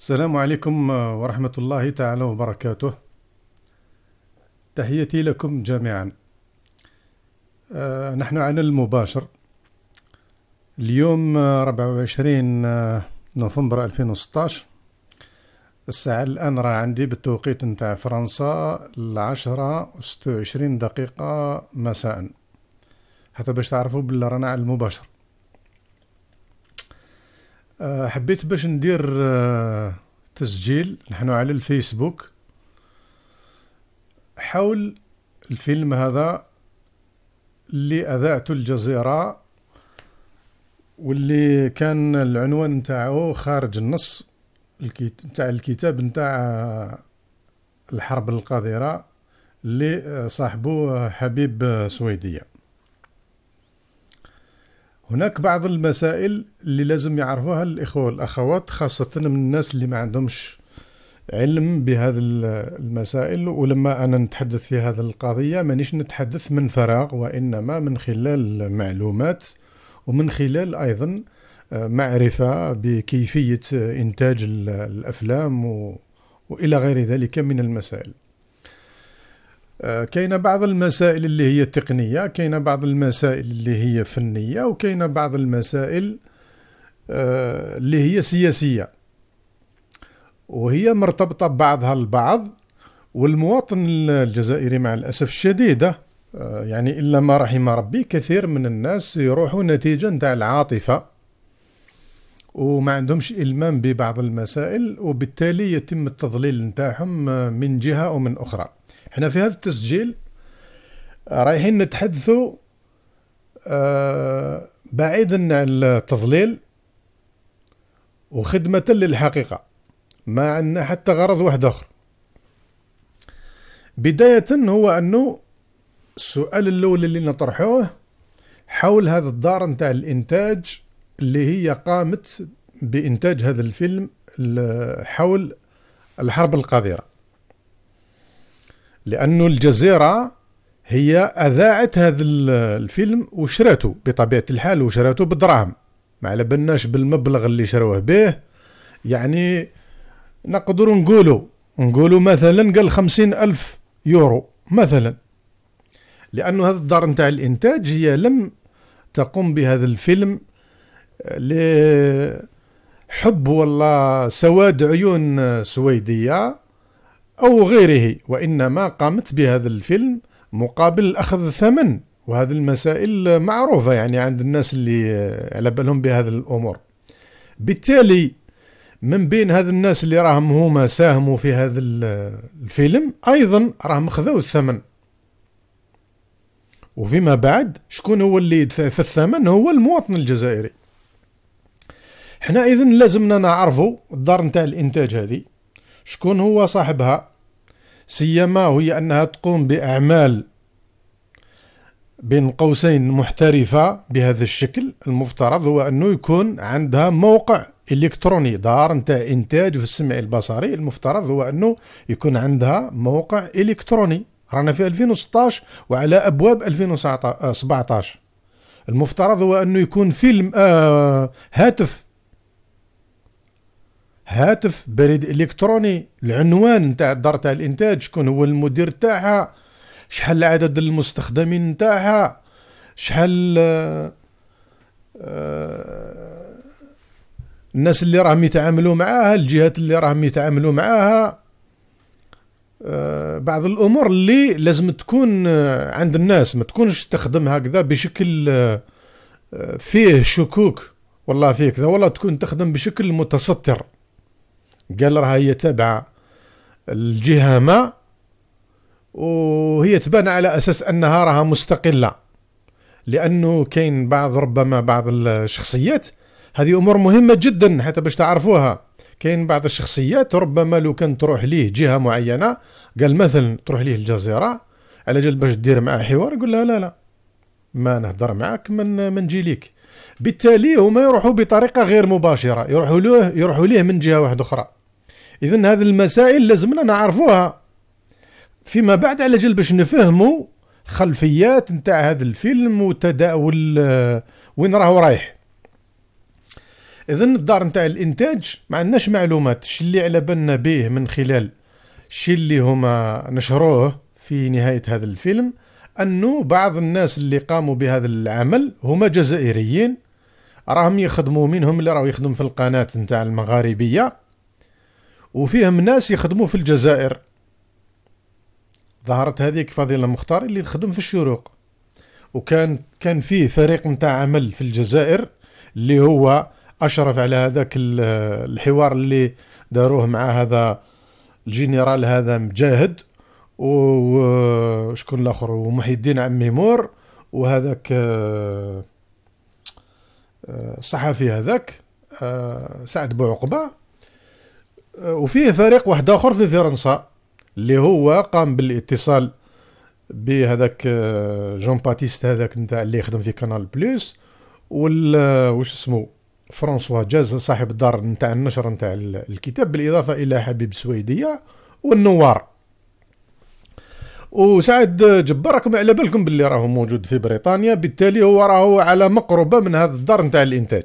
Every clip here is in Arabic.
السلام عليكم ورحمة الله تعالى وبركاته تحيتي لكم جميعا آه، نحن على المباشر اليوم 24 آه، نوفمبر 2016 الساعة الآن راه عندي بالتوقيت نتاع فرنسا العشرة وستة وعشرين دقيقة مساء حتى باش تعرفوا بلي رانا على المباشر آه، حبيت باش ندير آه، تسجيل نحن على الفيسبوك حول الفيلم هذا اللي أذاعته الجزيرة واللي كان العنوان نتاعو خارج النص نتاع الكتاب نتاع آه، الحرب القذرة اللي صاحبه حبيب سويديه هناك بعض المسائل اللي لازم يعرفوها الإخوة والأخوات خاصة من الناس اللي ما عندهمش علم بهذه المسائل ولما أنا نتحدث في هذه القضية مانيش نتحدث من فراغ وإنما من خلال معلومات ومن خلال أيضا آه، معرفة بكيفية إنتاج الأفلام وإلى غير ذلك من المسائل آه، كاينه بعض المسائل اللي هي تقنيه كاينه بعض المسائل اللي هي فنيه وكاينه بعض المسائل آه، اللي هي سياسيه وهي مرتبطه بعضها البعض والمواطن الجزائري مع الاسف الشديد آه، يعني الا ما رحم ربي كثير من الناس يروحوا نتيجه نتاع العاطفه وما عندهمش إلمام ببعض المسائل وبالتالي يتم التضليل نتاعهم من جهة أو من أخرى حنا في هذا التسجيل رايحين نتحدثوا آه، بعيدا عن التضليل وخدمة للحقيقة ما عندنا حتى غرض واحد آخر بداية هو أنه السؤال الأول اللي نطرحوه حول هذا الدار نتاع الإنتاج اللي هي قامت بإنتاج هذا الفيلم حول الحرب القذرة لأنه الجزيرة هي أذاعت هذا الفيلم وشراته بطبيعة الحال وشراته بدراهم ما على بالناش بالمبلغ اللي شروه به يعني نقدر نقولوا نقولوا مثلا قال خمسين ألف يورو مثلا لأن هذا الدار نتاع الإنتاج هي لم تقوم بهذا الفيلم آه، لحب والله سواد عيون سويدية أو غيره وإنما قامت بهذا الفيلم مقابل أخذ ثمن وهذه المسائل معروفة يعني عند الناس اللي آه، على بالهم بهذه الأمور بالتالي من بين هذا الناس اللي راهم هما ساهموا في هذا آه، الفيلم أيضا راهم خذوا الثمن وفيما بعد شكون هو اللي يدفع في الثمن هو المواطن الجزائري حنا اذا لازمنا نعرفوا الدار نتاع الانتاج هذه شكون هو صاحبها سيما وهي أنها تقوم بأعمال بين قوسين محترفة بهذا الشكل المفترض هو أنه يكون عندها موقع إلكتروني دار نتاع إنتاج في السمع البصري المفترض هو أنه يكون عندها موقع إلكتروني رانا في 2016 وعلى أبواب 2017 المفترض هو أنه يكون فيلم آه هاتف هاتف بريد الكتروني العنوان نتاع الدار تاع الانتاج شكون هو المدير تاعها شحال عدد المستخدمين نتاعها شحال آه، آه، الناس اللي راهم يتعاملوا معاها الجهات اللي راهم يتعاملوا معاها آه، بعض الامور اللي لازم تكون عند الناس ما تكونش تخدم هكذا بشكل فيه شكوك والله فيه كذا والله تكون تخدم بشكل متستر قال راها هي تابعه الجهه ما وهي تبان على اساس انها راها مستقله لانه كاين بعض ربما بعض الشخصيات هذه امور مهمه جدا حتى باش تعرفوها كاين بعض الشخصيات ربما لو كان تروح ليه جهه معينه قال مثلا تروح ليه الجزيره على جال باش دير معاه حوار يقول لها لا لا ما نهضر معاك من ما نجي ليك بالتالي هما يروحوا بطريقه غير مباشره يروحوا له يروحوا ليه من جهه واحده اخرى اذا هذه المسائل لازمنا نعرفوها فيما بعد على جل باش نفهموا خلفيات نتاع هذا الفيلم وتداول وين راهو رايح اذا الدار نتاع الانتاج ما عندناش معلومات الشي اللي على بالنا به من خلال الشي اللي هما نشروه في نهايه هذا الفيلم انه بعض الناس اللي قاموا بهذا العمل هما جزائريين راهم يخدموا منهم اللي راهو يخدم في القناه نتاع المغاربيه وفيهم ناس يخدموا في الجزائر ظهرت هذيك فضيلة مختار اللي خدم في الشروق وكان كان فيه فريق نتاع عمل في الجزائر اللي هو اشرف على هذاك الحوار اللي داروه مع هذا الجنرال هذا مجاهد وشكون الاخر ومحي الدين عمي مور وهذاك آه، آه، الصحفي هذاك آه، سعد بوعقبه آه، وفيه فريق واحد اخر في فرنسا اللي هو قام بالاتصال بهذاك آه، جون باتيست هذاك نتاع اللي يخدم في كانال بلوس وال آه، واش اسمه فرانسوا جاز صاحب الدار نتاع النشر نتاع الكتاب بالاضافه الى حبيب سويديه والنوار وسعد جبر راكم على بالكم باللي راهو موجود في بريطانيا بالتالي هو راهو على مقربه من هذا الدار نتاع الانتاج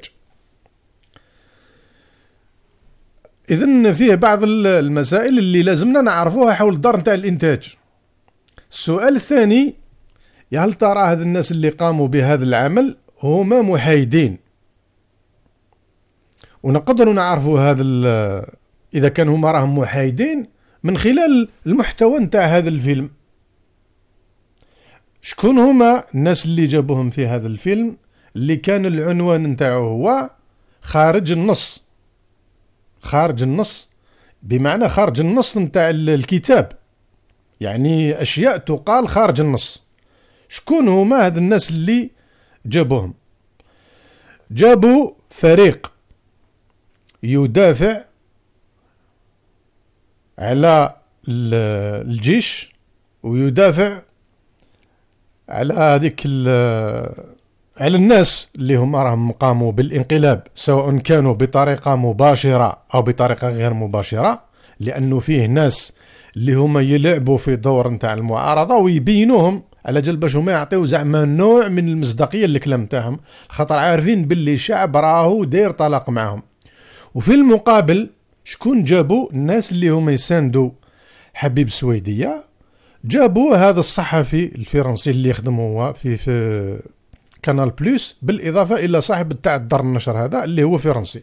اذا فيه بعض المسائل اللي لازمنا نعرفوها حول الدار نتاع الانتاج السؤال الثاني يا هل ترى هاد الناس اللي قاموا بهذا العمل هما محايدين ونقدروا نعرفوا هذا اذا كانوا هما راهم محايدين من خلال المحتوى نتاع هذا الفيلم شكون هما الناس اللي جابوهم في هذا الفيلم اللي كان العنوان نتاعو هو خارج النص خارج النص بمعنى خارج النص نتاع الكتاب يعني اشياء تقال خارج النص شكون هما هاد الناس اللي جابوهم جابوا فريق يدافع على الجيش ويدافع على هذيك على الناس اللي هم راهم قاموا بالانقلاب سواء كانوا بطريقه مباشره او بطريقه غير مباشره لانه فيه ناس اللي هما يلعبوا في دور نتاع المعارضه ويبينوهم على جال باش هما يعطيو زعما نوع من المصداقيه للكلام تاعهم خاطر عارفين باللي الشعب راهو داير طلاق معاهم وفي المقابل شكون جابوا الناس اللي هما يساندوا حبيب السويديه جابوا هذا الصحفي الفرنسي اللي يخدم هو في في كانال بلوس بالاضافه الى صاحب تاع الدار النشر هذا اللي هو فرنسي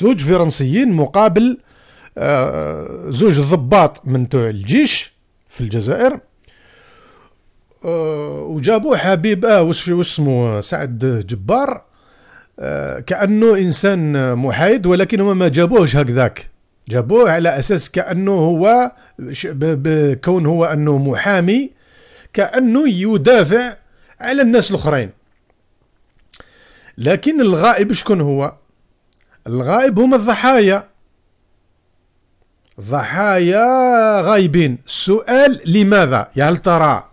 زوج فرنسيين مقابل آه، زوج ضباط من تاع الجيش في الجزائر آه، وجابوا حبيب اه وش اسمه سعد جبار آه، كانه انسان محايد ولكن هما ما جابوهش هكذاك جابوه على اساس كانه هو بكون هو انه محامي كانه يدافع على الناس الاخرين لكن الغائب شكون هو الغائب هما الضحايا ضحايا غايبين السؤال لماذا يا هل ترى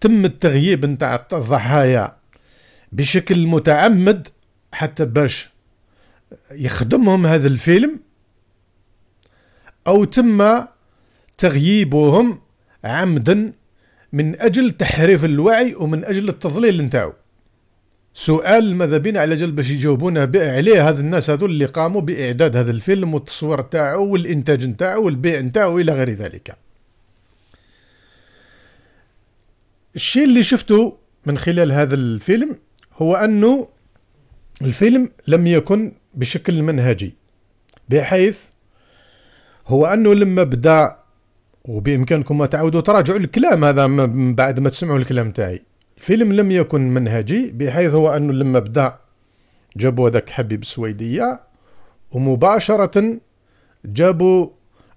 تم التغييب نتاع الضحايا بشكل متعمد حتى باش يخدمهم هذا الفيلم او تم تغييبهم عمدا من اجل تحريف الوعي ومن اجل التضليل نتاعو سؤال ماذا بينا على جال باش يجاوبونا عليه هذا الناس هذو اللي قاموا باعداد هذا الفيلم والتصوير تاعو والانتاج نتاعو والبيع نتاعو الى غير ذلك الشيء اللي شفته من خلال هذا الفيلم هو انه الفيلم لم يكن بشكل منهجي بحيث هو انه لما بدا وبامكانكم ما تعودوا تراجعوا الكلام هذا من بعد ما تسمعوا الكلام تاعي الفيلم لم يكن منهجي بحيث هو أنه لما بدأ جابوا هذاك حبيب السويدية ومباشرة جابوا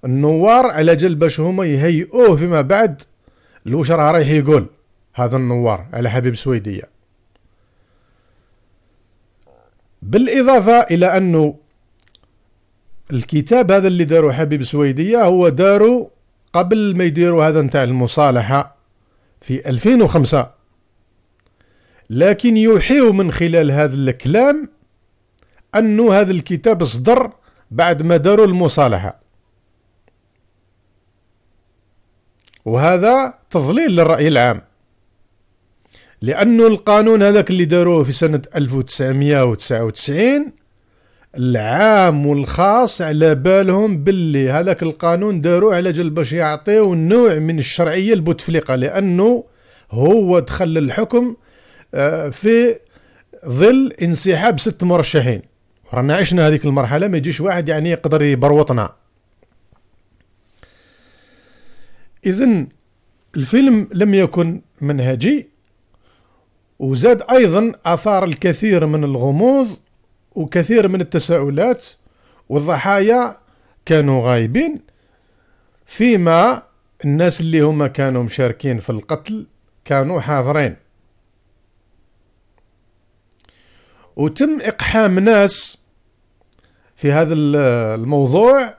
النوار على جل باش هما يهيئوه فيما بعد الوش راه رايح يقول هذا النوار على حبيب السويدية بالإضافة إلى أنه الكتاب هذا اللي داروا حبيب السويدية هو داروا قبل ما يديروا هذا نتاع المصالحة في 2005 لكن يوحيو من خلال هذا الكلام أن هذا الكتاب صدر بعد ما داروا المصالحة وهذا تضليل للرأي العام لأن القانون هذاك اللي داروه في سنة 1999 العام والخاص على بالهم باللي هذاك القانون داروه على جل باش يعطيو نوع من الشرعية لبوتفليقة لأنه هو دخل للحكم آه، في ظل انسحاب ست مرشحين رانا عشنا هذيك المرحله ما يجيش واحد يعني يقدر يبروطنا اذا الفيلم لم يكن منهجي وزاد ايضا اثار الكثير من الغموض وكثير من التساؤلات والضحايا كانوا غايبين فيما الناس اللي هما كانوا مشاركين في القتل كانوا حاضرين وتم إقحام ناس في هذا الموضوع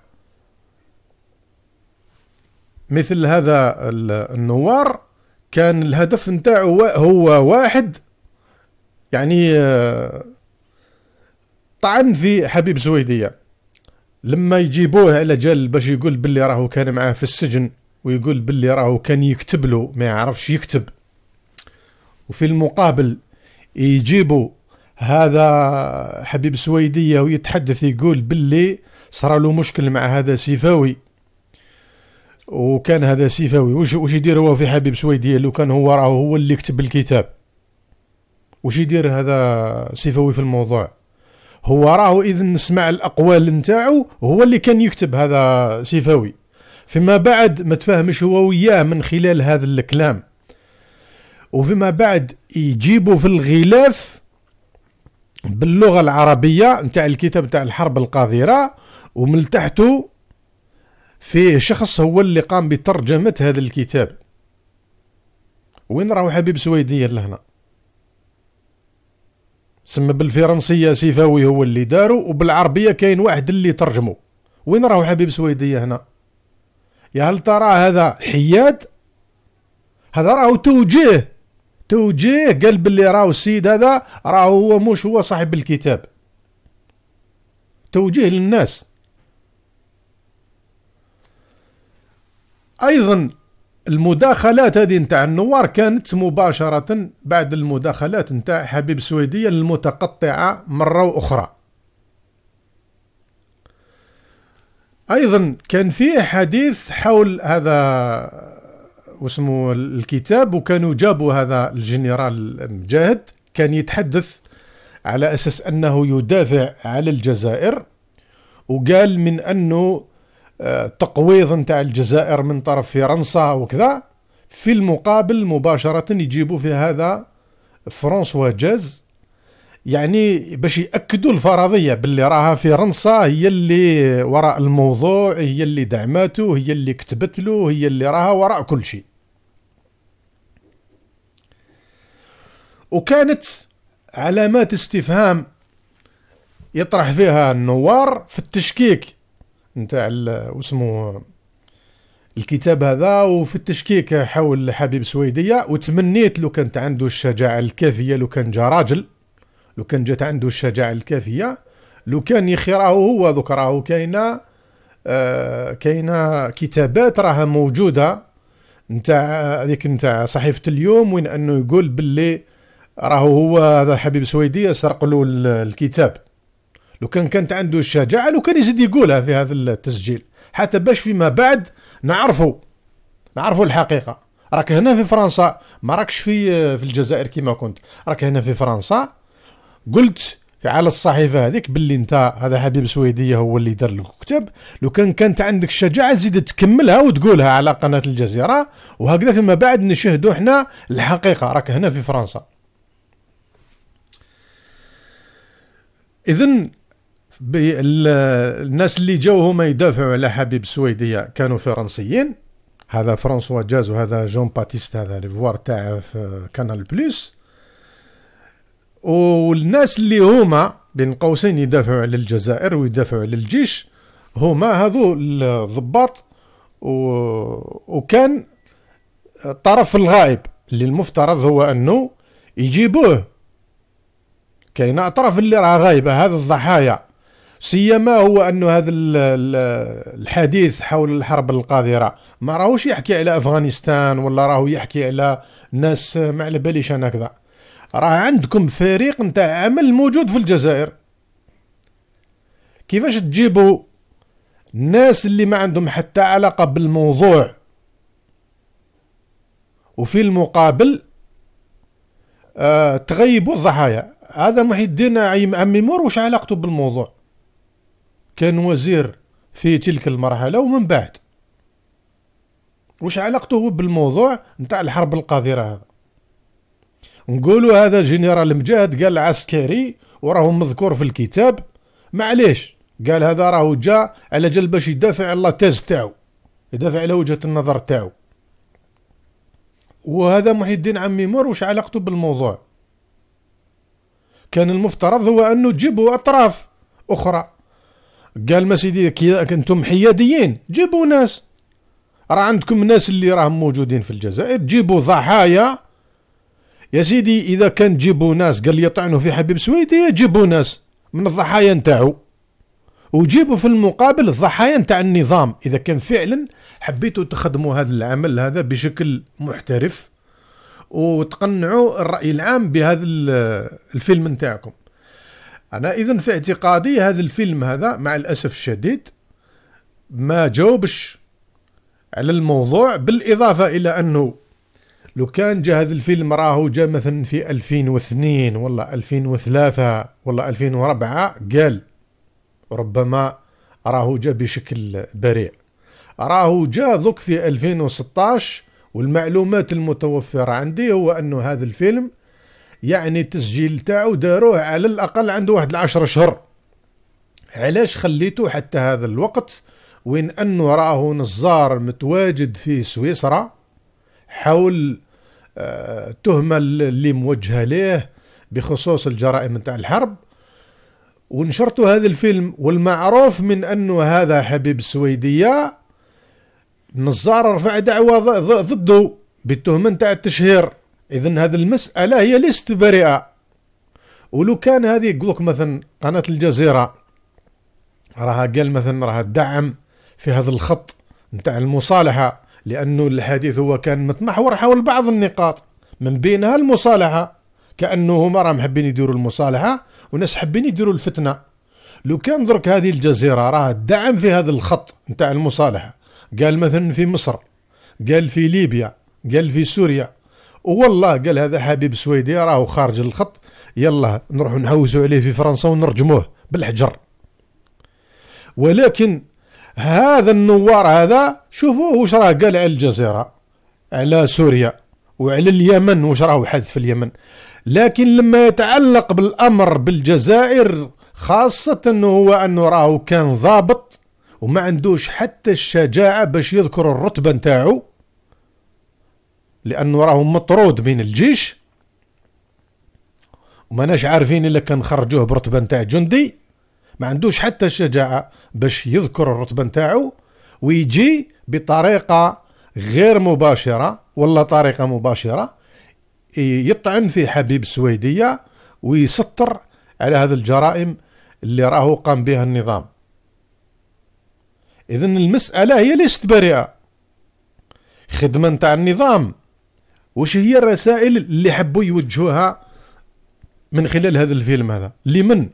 مثل هذا النوار كان الهدف نتاعو هو واحد يعني آه، طعن في حبيب زويديه لما يجيبوه على جال باش يقول باللي راهو كان معاه في السجن ويقول باللي راهو كان يكتب له ما يعرفش يكتب وفي المقابل يجيبوا هذا حبيب سويدية ويتحدث يقول باللي صار له مشكل مع هذا سيفاوي وكان هذا سيفاوي وش وش يدير هو في حبيب سويدية لو كان هو راه هو اللي كتب الكتاب وش يدير هذا سيفاوي في الموضوع هو راه اذا نسمع الاقوال نتاعو هو اللي كان يكتب هذا سيفاوي فيما بعد ما تفهمش هو وياه من خلال هذا الكلام وفيما بعد يجيبوا في الغلاف باللغه العربيه نتاع الكتاب نتاع الحرب القاذره ومن تحته فيه شخص هو اللي قام بترجمه هذا الكتاب وين راهو حبيب سويدي لهنا سمى بالفرنسيه سيفاوي هو اللي دارو وبالعربيه كاين واحد اللي ترجمو وين راهو حبيب سويدي هنا يا هل ترى هذا حياد هذا راهو توجيه توجيه قال باللي راهو السيد هذا راهو هو مش هو صاحب الكتاب توجيه للناس ايضا المداخلات هذه نتاع النوار كانت مباشرة بعد المداخلات نتاع حبيب سويدية المتقطعة مرة أخرى أيضا كان فيه حديث حول هذا وسمو الكتاب وكانوا جابوا هذا الجنرال مجاهد كان يتحدث على اساس انه يدافع على الجزائر وقال من انه آه، تقويض نتاع الجزائر من طرف فرنسا وكذا في المقابل مباشرة يجيبوا في هذا فرانسوا جاز يعني باش يأكدوا الفرضية باللي راها فرنسا هي اللي وراء الموضوع هي اللي دعمته هي اللي كتبت له هي اللي راها وراء كل شيء وكانت علامات استفهام يطرح فيها النوار في التشكيك نتاع واسمه الكتاب هذا وفي التشكيك حول حبيب سويدية وتمنيت لو كانت عنده الشجاعة الكافية لو كان جا راجل لو كان جات عنده الشجاعة الكافية لو كان يخيره راهو هو دوك راهو كاينة آه، كاينة كتابات راها موجودة نتاع هذيك نتاع صحيفة اليوم وين انه يقول باللي راهو هو هذا حبيب سويدية سرق له الكتاب لو كان كانت عنده الشجاعة لو كان يزيد يقولها في هذا التسجيل حتى باش فيما بعد نعرفه نعرفوا الحقيقة راك هنا في فرنسا ما راكش في في الجزائر كما كنت راك هنا في فرنسا قلت على الصحيفه هذيك باللي انت هذا حبيب سويديه هو اللي دار لك الكتاب لو كان كانت عندك الشجاعه تزيد تكملها وتقولها على قناه الجزيره وهكذا فيما بعد نشهدوا احنا الحقيقه راك هنا في فرنسا اذا الناس اللي جاو هما يدافعوا على حبيب السويديه كانوا فرنسيين هذا فرانسوا جاز وهذا جون باتيست هذا الفوار تاع في آه، كانال بلوس والناس اللي هما بين قوسين يدافعوا على الجزائر ويدافعوا على الجيش هما هذو الضباط و... وكان الطرف الغائب اللي المفترض هو انه يجيبوه كاين اطراف اللي راه غايبه هذا الضحايا سيما هو انه هذا الحديث حول الحرب القاذره ما راهوش يحكي على افغانستان ولا راهو يحكي على ناس ما على باليش انا كذا راه عندكم فريق نتاع عمل موجود في الجزائر كيفاش تجيبوا الناس اللي ما عندهم حتى علاقه بالموضوع وفي المقابل آه، تغيبوا الضحايا هذا محي الدين عم ميمور وش علاقته بالموضوع كان وزير في تلك المرحلة ومن بعد وش علاقته بالموضوع نتاع الحرب القاذرة هذا نقولوا هذا الجنرال مجاهد قال عسكري وراه مذكور في الكتاب معليش قال هذا راهو جا على جل باش يدافع على لا تاز تاعو يدافع على وجهة النظر تاعو وهذا محي الدين عمي مور وش علاقته بالموضوع كان المفترض هو انه تجيبوا اطراف اخرى قال ما سيدي انتم حياديين جيبوا ناس راه عندكم ناس اللي راهم موجودين في الجزائر جيبوا ضحايا يا سيدي اذا كان جيبوا ناس قال يطعنوا في حبيب سويدي جيبوا ناس من الضحايا نتاعو وجيبوا في المقابل الضحايا نتاع النظام اذا كان فعلا حبيتوا تخدموا هذا العمل هذا بشكل محترف وتقنعوا الراي العام بهذا الفيلم نتاعكم انا اذا في اعتقادي هذا الفيلم هذا مع الاسف الشديد ما جاوبش على الموضوع بالاضافه الى انه لو كان جا هذا الفيلم راهو جا مثلا في 2002 ولا 2003 ولا 2004 قال ربما راهو جا بشكل بريء راهو جا ذوك في 2016 والمعلومات المتوفرة عندي هو أنه هذا الفيلم يعني التسجيل تاعو داروه على الأقل عنده واحد العشرة شهر علاش خليته حتى هذا الوقت وين أنه راهو نزار متواجد في سويسرا حول التهمة آه، اللي موجهة ليه بخصوص الجرائم نتاع الحرب ونشرت هذا الفيلم والمعروف من أنه هذا حبيب السويدية نزار رفع دعوى ضده بالتهمه نتاع التشهير اذا هذه المساله هي ليست بريئه ولو كان هذه لك مثلا قناه الجزيره راها قال مثلا راها تدعم في هذا الخط نتاع المصالحه لانه الحديث هو كان متمحور حول بعض النقاط من بينها المصالحه كانه هما راهم حابين يديروا المصالحه وناس حابين يديروا الفتنه لو كان درك هذه الجزيره راها دعم في هذا الخط نتاع المصالحه قال مثلا في مصر قال في ليبيا قال في سوريا والله قال هذا حبيب سويدي راهو خارج الخط يلا نروح نهوسوا عليه في فرنسا ونرجموه بالحجر ولكن هذا النوار هذا شوفوه واش راه قال على الجزيرة على سوريا وعلى اليمن واش راهو حدث في اليمن لكن لما يتعلق بالأمر بالجزائر خاصة هو أنه راهو كان ضابط وما عندوش حتى الشجاعة باش يذكر الرتبة نتاعو لأنه راه مطرود من الجيش وماناش عارفين إلا كان خرجوه برتبة نتاع جندي ما عندوش حتى الشجاعة باش يذكر الرتبة نتاعو ويجي بطريقة غير مباشرة ولا طريقة مباشرة يطعن في حبيب السويدية ويسطر على هذه الجرائم اللي راهو قام بها النظام إذا المسألة هي ليست بارئه خدمة نتاع النظام وش هي الرسائل اللي حبوا يوجهوها من خلال هذا الفيلم هذا لمن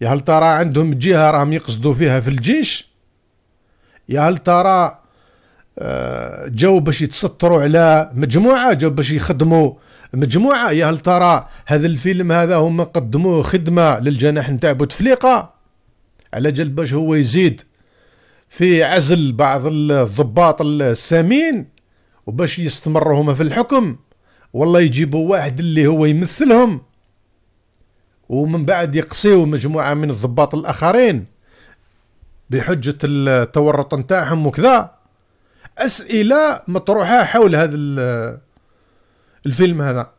يا هل ترى عندهم جهة راهم يقصدوا فيها في الجيش يا هل ترى آه، جاو باش يتستروا على مجموعة جاو باش يخدموا مجموعة يا هل ترى هذا الفيلم هذا هما قدموه خدمة للجناح نتاع بوتفليقة على جال باش هو يزيد في عزل بعض الضباط السامين وباش يستمروا هما في الحكم والله يجيبوا واحد اللي هو يمثلهم ومن بعد يقصيوا مجموعة من الضباط الآخرين بحجة التورط نتاعهم وكذا أسئلة مطروحة حول هذا الفيلم هذا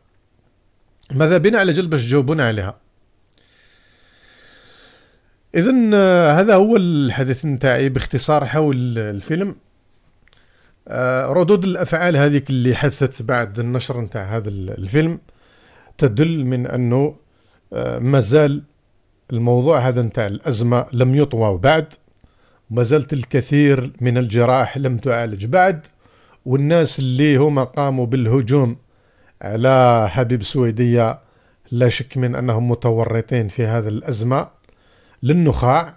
ماذا بنا على جل باش تجاوبونا عليها اذا آه، هذا هو الحديث نتاعي باختصار حول الفيلم آه، ردود الافعال هذيك اللي حدثت بعد النشر نتاع هذا الفيلم تدل من انه آه، مازال الموضوع هذا نتاع الازمه لم يطوى بعد وما زالت الكثير من الجراح لم تعالج بعد والناس اللي هما قاموا بالهجوم على حبيب سويديه لا شك من انهم متورطين في هذا الازمه للنخاع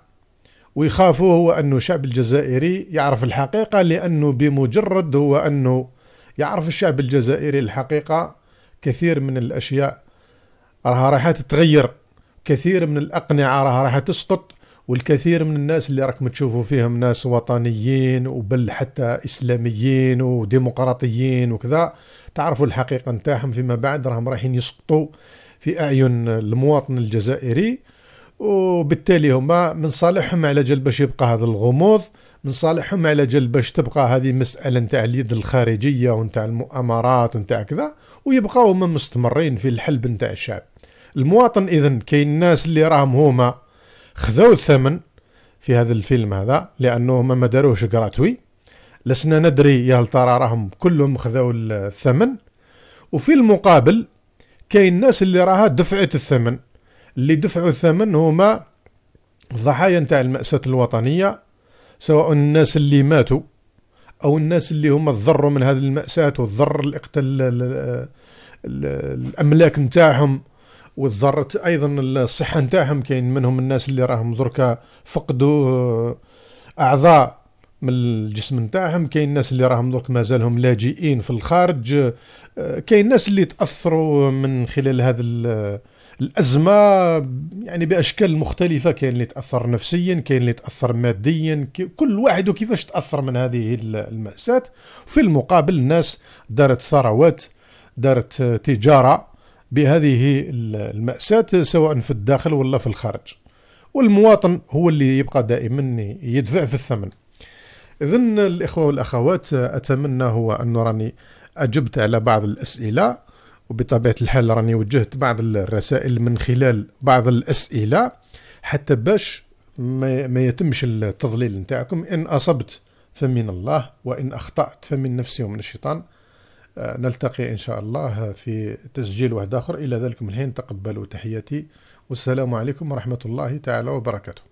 ويخافوا هو أنه الشعب الجزائري يعرف الحقيقة لأنه بمجرد هو أنه يعرف الشعب الجزائري الحقيقة كثير من الأشياء راها راح تتغير كثير من الأقنعة راها راح تسقط والكثير من الناس اللي راكم تشوفوا فيهم ناس وطنيين وبل حتى إسلاميين وديمقراطيين وكذا تعرفوا الحقيقة نتاعهم فيما بعد راهم رايحين يسقطوا في أعين المواطن الجزائري وبالتالي هما من صالحهم على جال باش يبقى هذا الغموض من صالحهم على جال باش تبقى هذه مسألة نتاع اليد الخارجية ونتاع المؤامرات ونتاع كذا ويبقاو هما مستمرين في الحلب نتاع الشعب المواطن اذا كاين الناس اللي راهم هما خذوا الثمن في هذا الفيلم هذا لأنه ما داروش جراتوي لسنا ندري يا ترى راهم كلهم خذوا الثمن وفي المقابل كاين الناس اللي راها دفعت الثمن اللي دفعوا الثمن هما الضحايا نتاع المأساة الوطنية سواء الناس اللي ماتوا أو الناس اللي هما تضروا من هذه المأساة وتضر الإقتل الأملاك نتاعهم وتضرت أيضا الصحة نتاعهم كاين منهم الناس اللي راهم دركا فقدوا آه، أعضاء من الجسم نتاعهم كاين الناس اللي راهم دوك مازالهم لاجئين في الخارج آه، كاين الناس اللي تاثروا من خلال هذا الازمه يعني باشكال مختلفه كاين اللي تاثر نفسيا كاين اللي تاثر ماديا كل واحد وكيفاش تاثر من هذه الماساه في المقابل الناس دارت ثروات دارت تجاره بهذه الماساه سواء في الداخل ولا في الخارج والمواطن هو اللي يبقى دائما يدفع في الثمن اذا الاخوه والاخوات اتمنى هو ان راني اجبت على بعض الاسئله وبطبيعة الحال راني وجهت بعض الرسائل من خلال بعض الأسئلة حتى باش ما, يتمش التضليل نتاعكم إن أصبت فمن الله وإن أخطأت فمن نفسي ومن الشيطان آه، نلتقي إن شاء الله في تسجيل واحد آخر إلى ذلك من حين تقبلوا تحياتي والسلام عليكم ورحمة الله تعالى وبركاته